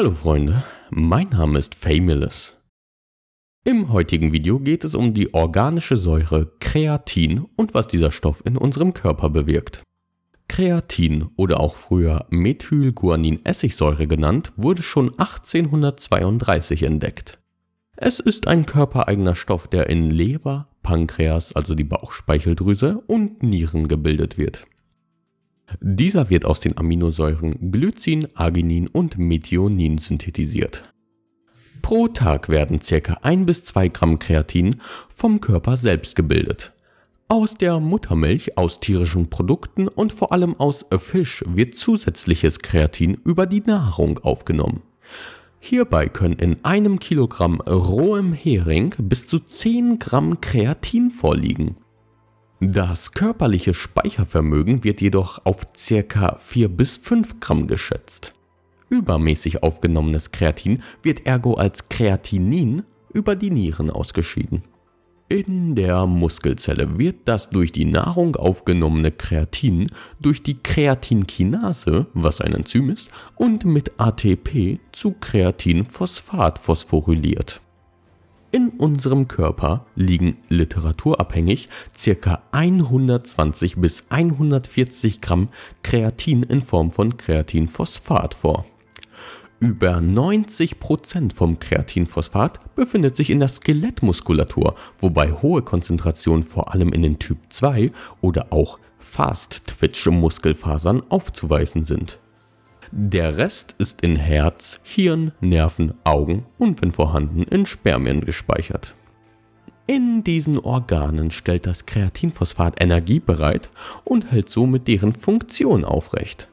Hallo Freunde, mein Name ist Famulous. Im heutigen Video geht es um die organische Säure Kreatin und was dieser Stoff in unserem Körper bewirkt. Kreatin oder auch früher Methylguanin-Essigsäure genannt, wurde schon 1832 entdeckt. Es ist ein körpereigener Stoff, der in Leber, Pankreas, also die Bauchspeicheldrüse und Nieren gebildet wird. Dieser wird aus den Aminosäuren Glycin, Arginin und Methionin synthetisiert. Pro Tag werden ca. 1 bis 2 Gramm Kreatin vom Körper selbst gebildet. Aus der Muttermilch, aus tierischen Produkten und vor allem aus Fisch wird zusätzliches Kreatin über die Nahrung aufgenommen. Hierbei können in einem Kilogramm rohem Hering bis zu 10 Gramm Kreatin vorliegen. Das körperliche Speichervermögen wird jedoch auf ca. 4 bis 5 Gramm geschätzt. Übermäßig aufgenommenes Kreatin wird ergo als Kreatinin über die Nieren ausgeschieden. In der Muskelzelle wird das durch die Nahrung aufgenommene Kreatin durch die Kreatinkinase, was ein Enzym ist, und mit ATP zu Kreatinphosphat phosphoryliert. In unserem Körper liegen literaturabhängig ca. 120 bis 140 Gramm Kreatin in Form von Kreatinphosphat vor. Über 90% vom Kreatinphosphat befindet sich in der Skelettmuskulatur, wobei hohe Konzentrationen vor allem in den Typ 2 oder auch Fast-Twitch-Muskelfasern aufzuweisen sind. Der Rest ist in Herz, Hirn, Nerven, Augen und wenn vorhanden in Spermien gespeichert. In diesen Organen stellt das Kreatinphosphat Energie bereit und hält somit deren Funktion aufrecht.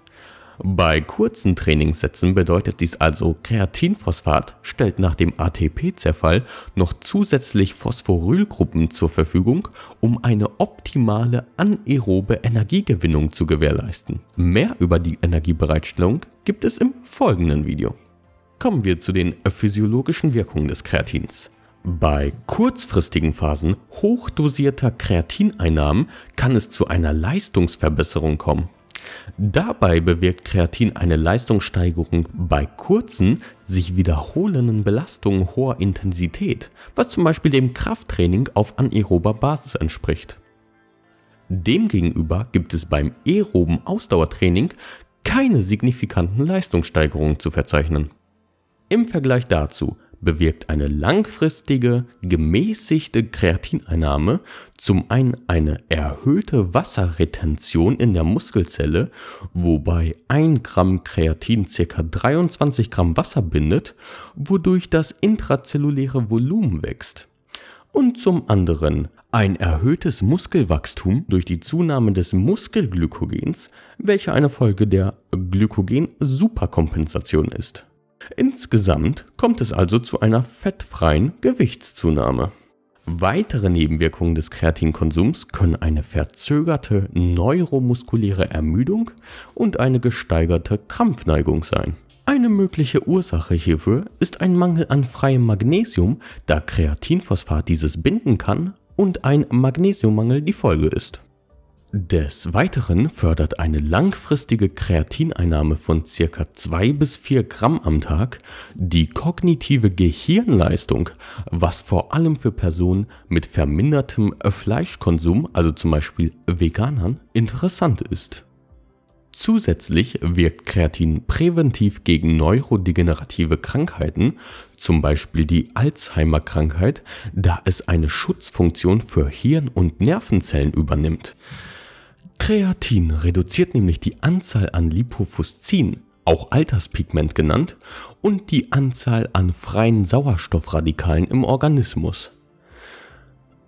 Bei kurzen Trainingssätzen bedeutet dies also, Kreatinphosphat stellt nach dem ATP-Zerfall noch zusätzlich Phosphorylgruppen zur Verfügung, um eine optimale anaerobe Energiegewinnung zu gewährleisten. Mehr über die Energiebereitstellung gibt es im folgenden Video. Kommen wir zu den physiologischen Wirkungen des Kreatins. Bei kurzfristigen Phasen hochdosierter Kreatineinnahmen kann es zu einer Leistungsverbesserung kommen Dabei bewirkt Kreatin eine Leistungssteigerung bei kurzen, sich wiederholenden Belastungen hoher Intensität, was zum Beispiel dem Krafttraining auf anaerober Basis entspricht. Demgegenüber gibt es beim aeroben Ausdauertraining keine signifikanten Leistungssteigerungen zu verzeichnen. Im Vergleich dazu bewirkt eine langfristige, gemäßigte Kreatineinnahme zum einen eine erhöhte Wasserretention in der Muskelzelle, wobei 1 Gramm Kreatin ca. 23 Gramm Wasser bindet, wodurch das intrazelluläre Volumen wächst. Und zum anderen ein erhöhtes Muskelwachstum durch die Zunahme des Muskelglykogens, welche eine Folge der Glykogen-Superkompensation ist. Insgesamt kommt es also zu einer fettfreien Gewichtszunahme. Weitere Nebenwirkungen des Kreatinkonsums können eine verzögerte neuromuskuläre Ermüdung und eine gesteigerte Krampfneigung sein. Eine mögliche Ursache hierfür ist ein Mangel an freiem Magnesium, da Kreatinphosphat dieses binden kann und ein Magnesiummangel die Folge ist. Des Weiteren fördert eine langfristige Kreatineinnahme von ca. 2 bis 4 Gramm am Tag die kognitive Gehirnleistung, was vor allem für Personen mit vermindertem Fleischkonsum, also zum Beispiel Veganern, interessant ist. Zusätzlich wirkt Kreatin präventiv gegen neurodegenerative Krankheiten, zum Beispiel die Alzheimer-Krankheit, da es eine Schutzfunktion für Hirn- und Nervenzellen übernimmt. Kreatin reduziert nämlich die Anzahl an Lipofuscin, auch Alterspigment genannt, und die Anzahl an freien Sauerstoffradikalen im Organismus.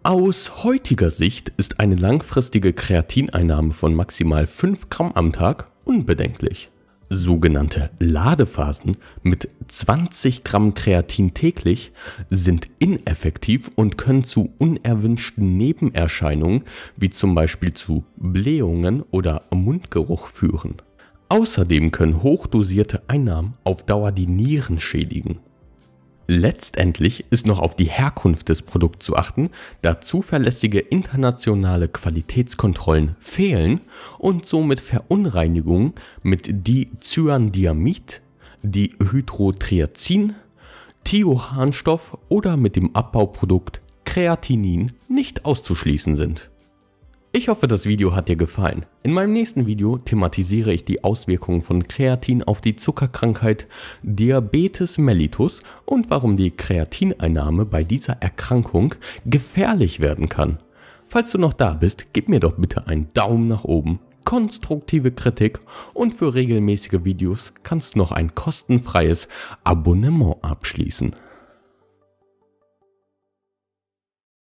Aus heutiger Sicht ist eine langfristige Kreatineinnahme von maximal 5 Gramm am Tag unbedenklich. Sogenannte Ladephasen mit 20 Gramm Kreatin täglich sind ineffektiv und können zu unerwünschten Nebenerscheinungen wie zum Beispiel zu Blähungen oder Mundgeruch führen. Außerdem können hochdosierte Einnahmen auf Dauer die Nieren schädigen. Letztendlich ist noch auf die Herkunft des Produkts zu achten, da zuverlässige internationale Qualitätskontrollen fehlen und somit Verunreinigungen mit Cyandiamid, Dicyandiamid, Hydrotriazin, Thioharnstoff oder mit dem Abbauprodukt Kreatinin nicht auszuschließen sind. Ich hoffe, das Video hat dir gefallen. In meinem nächsten Video thematisiere ich die Auswirkungen von Kreatin auf die Zuckerkrankheit Diabetes mellitus und warum die Kreatineinnahme bei dieser Erkrankung gefährlich werden kann. Falls du noch da bist, gib mir doch bitte einen Daumen nach oben, konstruktive Kritik und für regelmäßige Videos kannst du noch ein kostenfreies Abonnement abschließen.